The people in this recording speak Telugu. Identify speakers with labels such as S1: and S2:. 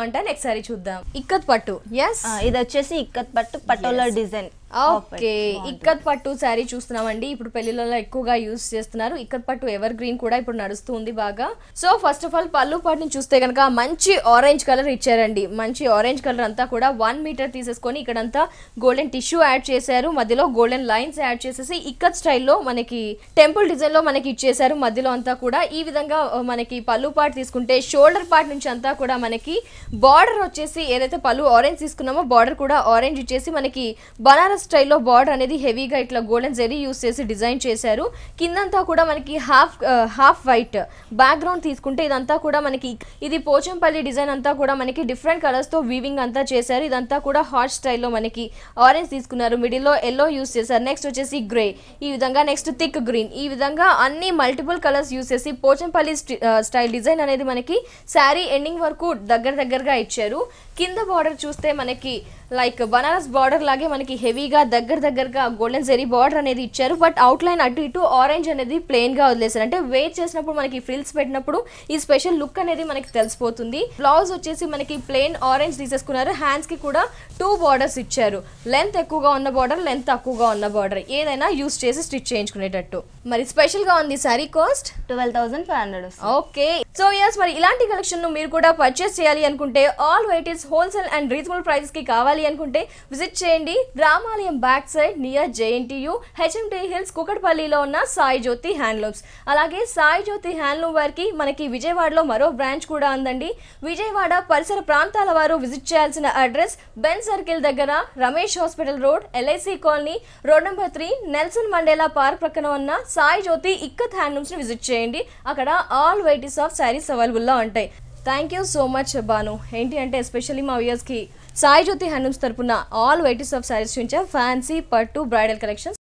S1: అంటే నెక్స్ట్ సారీ చూద్దాం ఇక్కత్ పట్టు ఎస్ ఇది వచ్చేసి ఇక్కత్ పట్టు పటోలా డిజైన్ ఓకే ఇక్కత్ పట్టు శారీ చూస్తున్నామండి ఇప్పుడు పెళ్లిళ్ళలో ఎక్కువగా యూస్ చేస్తున్నారు ఇక్కత్ పట్టు ఎవర్ గ్రీన్ కూడా ఇప్పుడు నడుస్తుంది బాగా సో ఫస్ట్ ఆఫ్ ఆల్ పళ్ళు పట్టుని చూస్తే కనుక మంచి ఆరెంజ్ కలర్ ఇచ్చారండి మంచి ఆరెంజ్ కలర్ అంతా కూడా వన్ మీటర్ తీసేసుకొని ఇక్కడంతా గోల్డెన్ టిష్యూ యాడ్ చేశారు మధ్యలో గోల్డెన్ లైన్స్ యాడ్ చేసేసి ఇక్కత్ స్టైల్లో మనకి టెంపుల్ డిజైన్ లో మనకి ఇచ్చేసారు మధ్యలో అంతా కూడా ఈ విధంగా మనకి పళ్ళు పాటు తీసుకుంటే షోల్డర్ పార్ట్ నుంచి అంతా కూడా మనకి బార్డర్ వచ్చేసి ఏదైతే పళ్ళు ఆరెంజ్ తీసుకున్నామో బార్డర్ కూడా ఆరెంజ్ ఇచ్చేసి మనకి బనారస్ స్టైల్లో బార్డర్ అనేది హెవీగా ఇట్లా గోల్డెన్ జెరీ యూస్ చేసి డిజైన్ చేశారు కిందంతా కూడా మనకి హాఫ్ హాఫ్ వైట్ బ్యాక్గ్రౌండ్ తీసుకుంటే ఇదంతా కూడా మనకి ఇది పోచంపల్లి డిజైన్ అంతా కూడా మనకి డిఫరెంట్ కలర్స్తో వీవింగ్ అంతా చేశారు ఇదంతా కూడా హాట్ స్టైల్లో మనకి ఆరెంజ్ తీసుకున్నారు మిడిల్లో ఎల్లో యూస్ చేశారు నెక్స్ట్ వచ్చేసి గ్రే ఈ విధంగా నెక్స్ట్ థిక్ గ్రీన్ ఈ విధంగా అన్ని మల్టిపుల్ కలర్స్ యూస్ చేసి పోచంపల్లి స్టైల్ డిజైన్ uh, అనేది మనకి శారీ ఎండింగ్ వరకు దగ్గర దగ్గర గా ఇచ్చారు కింద బార్డర్ చూస్తే మనకి లైక్ బనారస్ బార్డర్ లాగే మనకి హెవీగా దగ్గర దగ్గరగా గోల్డెన్ జెరీ బార్డర్ అనేది ఇచ్చారు బట్ అవుట్ లైన్ అటు ఇటు ఆరెంజ్ అనేది ప్లెయిన్ గా వదిలేశారు అంటే వెయిట్ చేసినప్పుడు మనకి ఫ్రిల్స్ పెట్టినప్పుడు ఈ స్పెషల్ లుక్ అనేది మనకి తెలిసిపోతుంది బ్లౌజ్ వచ్చేసి మనకి ప్లెయిన్ ఆరెంజ్ తీసేసుకున్నారు కి కూడా టూ బార్డర్స్ ఇచ్చారు లెంత్ ఎక్కువగా ఉన్న బార్డర్ లెంత్ తక్కువగా ఉన్న బార్డర్ ఏదైనా యూస్ చేసి స్టిచ్ చేయించుకునేటట్టు మరి స్పెషల్ గా ఉంది sari cost twelve thousand five hundred okay so yes మరి ఇలాంటి కలెక్షన్ మీరు కూడా పర్చేస్ చేయాలి అనుకుంటే అనుకుంటే all varieties wholesale and reasonable ప్రైసెస్కి కావాలి అనుకుంటే విజిట్ చేయండి Ramalayam back side near JNTU HMT hills కుకట్పల్లిలో ఉన్న సాయి జ్యోతి హ్యాండ్లూమ్స్ అలాగే సాయి జ్యోతి హ్యాండ్లూమ్ వారికి మనకి విజయవాడలో మరో బ్రాంచ్ కూడా ఉందండి విజయవాడ పరిసర ప్రాంతాల వారు విజిట్ చేయాల్సిన అడ్రస్ బెన్ సర్కిల్ దగ్గర Ramesh hospital road LIC colony road number three Nelson Mandela park ప్రక్కన ఉన్న సాయి జ్యోతి ఇక్కత్ హ్యాండ్లూమ్స్ని విజిట్ చేయండి అక్కడ ఆల్ వెరైటీస్ ఆఫ్ శారీస్ అవైలబుల్లో ఉంటాయి thank you so much Banu ఏంటి అంటే ఎస్పెషల్లీ మా వ్యూయర్స్కి సాయి జ్యోతి హనుమ్స్ తరపున ఆల్ వెరైటీస్ ఆఫ్ శారీస్ చూపించే ఫ్యాన్సీ పట్టు బ్రైడల్ కలెక్షన్స్